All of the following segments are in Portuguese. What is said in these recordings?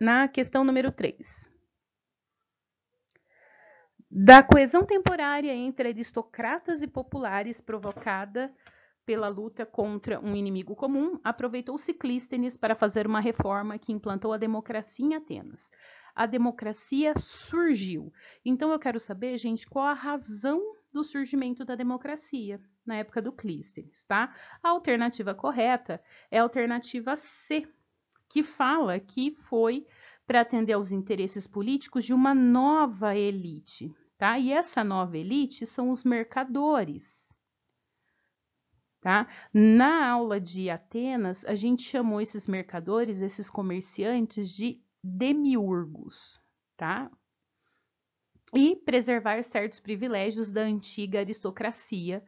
na questão número 3. Da coesão temporária entre aristocratas e populares provocada pela luta contra um inimigo comum, aproveitou-se Clístenes para fazer uma reforma que implantou a democracia em Atenas. A democracia surgiu. Então eu quero saber, gente, qual a razão do surgimento da democracia na época do Clístenes, tá? A alternativa correta é a alternativa C, que fala que foi para atender aos interesses políticos de uma nova elite, tá? E essa nova elite são os mercadores. Tá? Na aula de Atenas, a gente chamou esses mercadores, esses comerciantes de demiurgos, tá? E preservar certos privilégios da antiga aristocracia,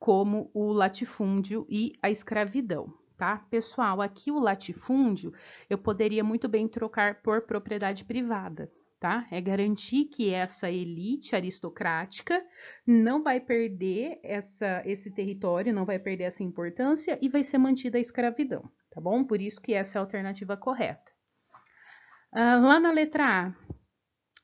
como o latifúndio e a escravidão tá? Pessoal, aqui o latifúndio eu poderia muito bem trocar por propriedade privada, tá? É garantir que essa elite aristocrática não vai perder essa, esse território, não vai perder essa importância e vai ser mantida a escravidão, tá bom? Por isso que essa é a alternativa correta. Uh, lá na letra A,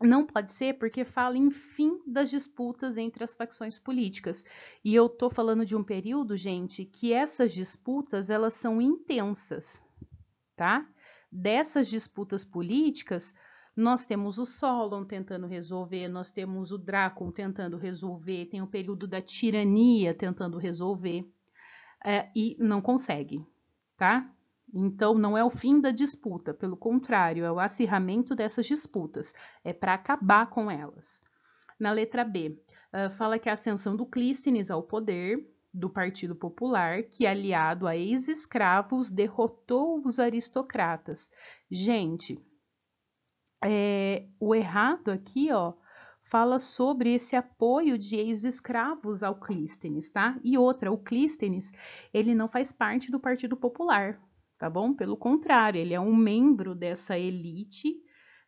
não pode ser porque fala em fim das disputas entre as facções políticas. E eu tô falando de um período, gente, que essas disputas elas são intensas, tá? Dessas disputas políticas, nós temos o Solon tentando resolver, nós temos o Drácula tentando resolver, tem o período da tirania tentando resolver é, e não consegue, tá? Então, não é o fim da disputa, pelo contrário, é o acirramento dessas disputas, é para acabar com elas. Na letra B, ah, fala que a ascensão do Clístenes ao poder do Partido Popular, que aliado a ex-escravos derrotou os aristocratas. Gente, é, o errado aqui, ó, fala sobre esse apoio de ex-escravos ao Clístenes, tá? E outra, o Clístenes, ele não faz parte do Partido Popular, tá bom? Pelo contrário, ele é um membro dessa elite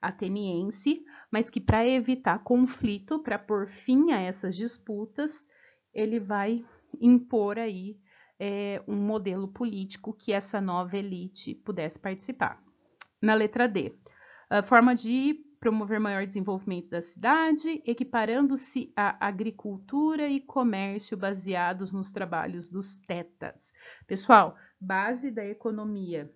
ateniense, mas que para evitar conflito, para pôr fim a essas disputas, ele vai impor aí é, um modelo político que essa nova elite pudesse participar. Na letra D, a forma de promover maior desenvolvimento da cidade, equiparando-se à agricultura e comércio baseados nos trabalhos dos tetas. Pessoal, base da economia,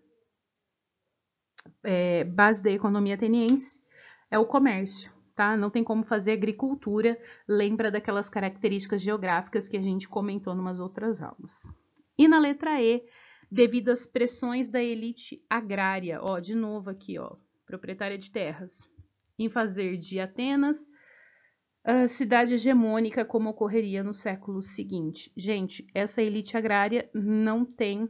é, base da economia ateniense é o comércio. Tá? Não tem como fazer agricultura, lembra daquelas características geográficas que a gente comentou em umas outras aulas. E na letra E, devido às pressões da elite agrária, ó, de novo aqui, ó, proprietária de terras, em fazer de Atenas a cidade hegemônica como ocorreria no século seguinte. Gente, essa elite agrária não tem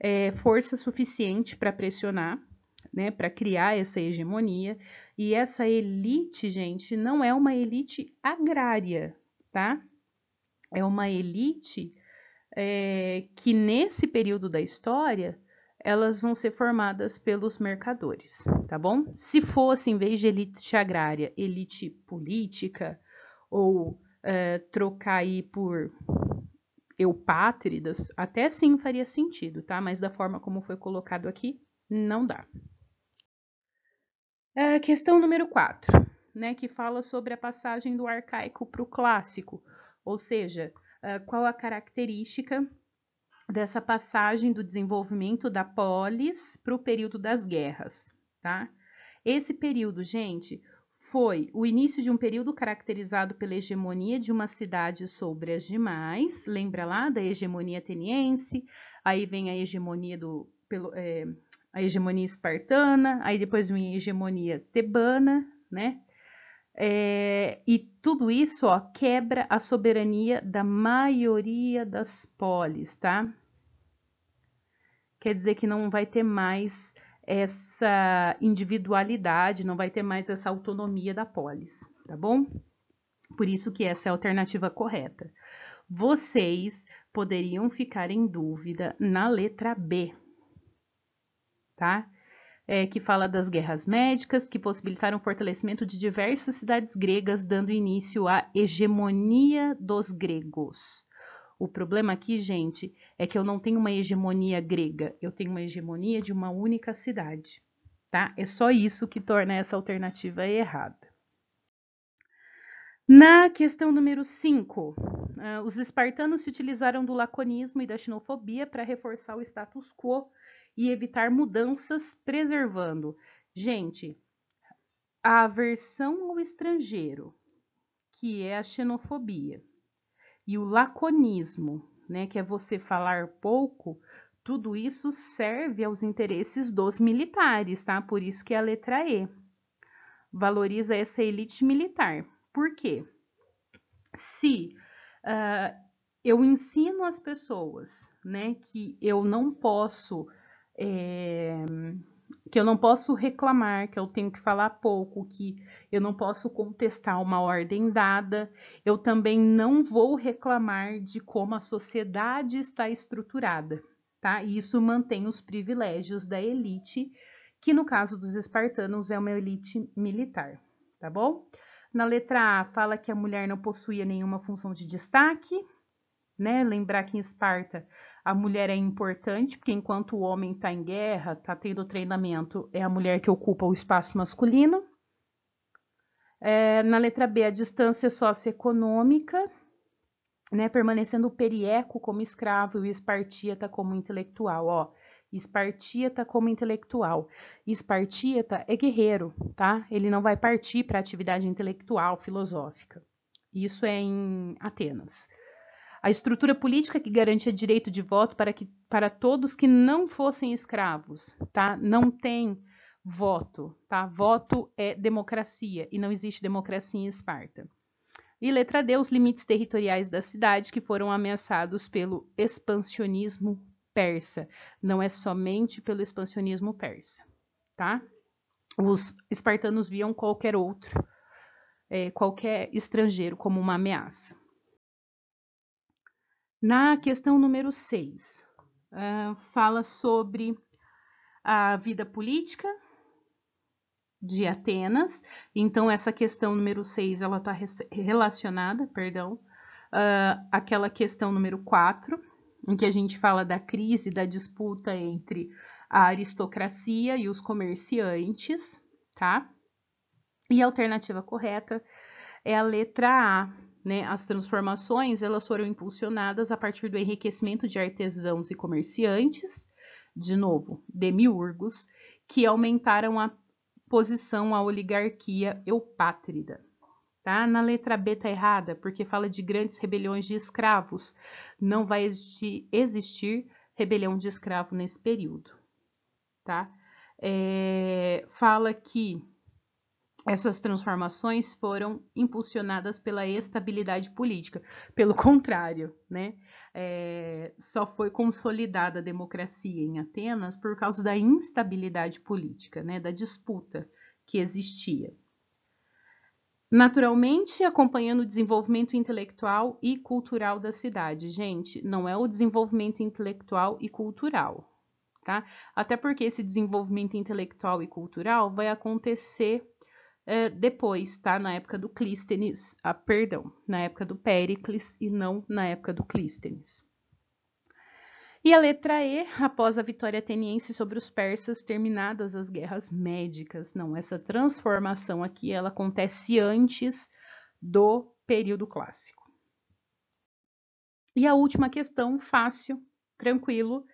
é, força suficiente para pressionar, né, para criar essa hegemonia. E essa elite, gente, não é uma elite agrária, tá? É uma elite é, que nesse período da história elas vão ser formadas pelos mercadores, tá bom? Se fosse, assim, em vez de elite agrária, elite política, ou é, trocar aí por eupátridas, até sim faria sentido, tá? Mas da forma como foi colocado aqui, não dá. É, questão número 4, né, que fala sobre a passagem do arcaico para o clássico, ou seja, é, qual a característica dessa passagem do desenvolvimento da polis para o período das guerras, tá? Esse período, gente, foi o início de um período caracterizado pela hegemonia de uma cidade sobre as demais. Lembra lá da hegemonia ateniense? Aí vem a hegemonia do pelo, é, a hegemonia espartana, aí depois vem a hegemonia tebana, né? É, e tudo isso ó, quebra a soberania da maioria das polis, tá? Quer dizer que não vai ter mais essa individualidade, não vai ter mais essa autonomia da polis, tá bom? Por isso que essa é a alternativa correta. Vocês poderiam ficar em dúvida na letra B, tá? é, que fala das guerras médicas, que possibilitaram o fortalecimento de diversas cidades gregas, dando início à hegemonia dos gregos. O problema aqui, gente, é que eu não tenho uma hegemonia grega, eu tenho uma hegemonia de uma única cidade, tá? É só isso que torna essa alternativa errada. Na questão número 5, uh, ah, os espartanos se utilizaram do laconismo e da xenofobia para reforçar o status quo e evitar mudanças, preservando. Gente, a aversão ao estrangeiro, que é a xenofobia, e o laconismo, né, que é você falar pouco, tudo isso serve aos interesses dos militares, tá? Por isso que é a letra E valoriza essa elite militar. Por quê? Se uh, eu ensino as pessoas, né, que eu não posso é, que eu não posso reclamar, que eu tenho que falar pouco, que eu não posso contestar uma ordem dada, eu também não vou reclamar de como a sociedade está estruturada, tá? E isso mantém os privilégios da elite, que no caso dos espartanos é uma elite militar, tá bom? Na letra A, fala que a mulher não possuía nenhuma função de destaque, né? Lembrar que em Esparta a mulher é importante, porque enquanto o homem está em guerra, está tendo treinamento, é a mulher que ocupa o espaço masculino. É, na letra B, a distância socioeconômica, né, permanecendo o perieco como escravo e o espartíata como intelectual. Ó, espartíata como intelectual. Espartíata é guerreiro, tá? Ele não vai partir para atividade intelectual, filosófica. Isso é em Atenas a estrutura política que garantia direito de voto para, que, para todos que não fossem escravos, tá? Não tem voto, tá? Voto é democracia e não existe democracia em Esparta. E letra D, os limites territoriais da cidade que foram ameaçados pelo expansionismo persa. Não é somente pelo expansionismo persa, tá? Os espartanos viam qualquer outro, é, qualquer estrangeiro como uma ameaça. Na questão número 6, uh, ah, fala sobre a vida política de Atenas. Então, essa questão número 6, ela está relacionada, perdão, uh, àquela questão número 4, em que a gente fala da crise, da disputa entre a aristocracia e os comerciantes, tá? E a alternativa correta é a letra A, né? As transformações elas foram impulsionadas a partir do enriquecimento de artesãos e comerciantes, de novo, demiurgos, que aumentaram a posição à oligarquia eupátrida. Tá? Na letra B está errada, porque fala de grandes rebeliões de escravos. Não vai existir rebelião de escravo nesse período. Tá? É, fala que essas transformações foram impulsionadas pela estabilidade política. Pelo contrário, né? É, só foi consolidada a democracia em Atenas por causa da instabilidade política, né? da disputa que existia. Naturalmente, acompanhando o desenvolvimento intelectual e cultural da cidade. Gente, não é o desenvolvimento intelectual e cultural, tá? Até porque esse desenvolvimento intelectual e cultural vai acontecer é, depois, tá? Na época do Clístenes, ah, perdão, na época do Péricles e não na época do Clístenes. E a letra E, após a vitória ateniense sobre os persas, terminadas as guerras médicas. Não, essa transformação aqui ela acontece antes do período clássico. E a última questão, fácil, tranquilo,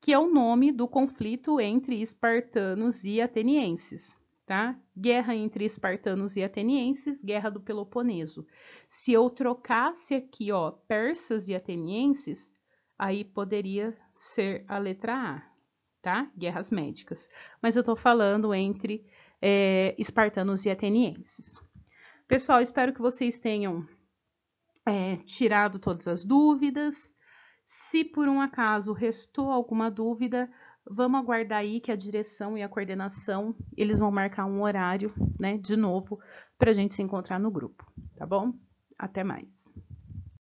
que é o nome do conflito entre espartanos e atenienses tá? Guerra entre espartanos e atenienses, guerra do Peloponeso. Se eu trocasse aqui, ó, persas e atenienses, aí poderia ser a letra A, tá? Guerras médicas. Mas eu tô falando entre é, espartanos e atenienses. Pessoal, espero que vocês tenham é, tirado todas as dúvidas. Se por um acaso restou alguma dúvida, Vamos aguardar aí que a direção e a coordenação, eles vão marcar um horário, né, de novo, para a gente se encontrar no grupo, tá bom? Até mais.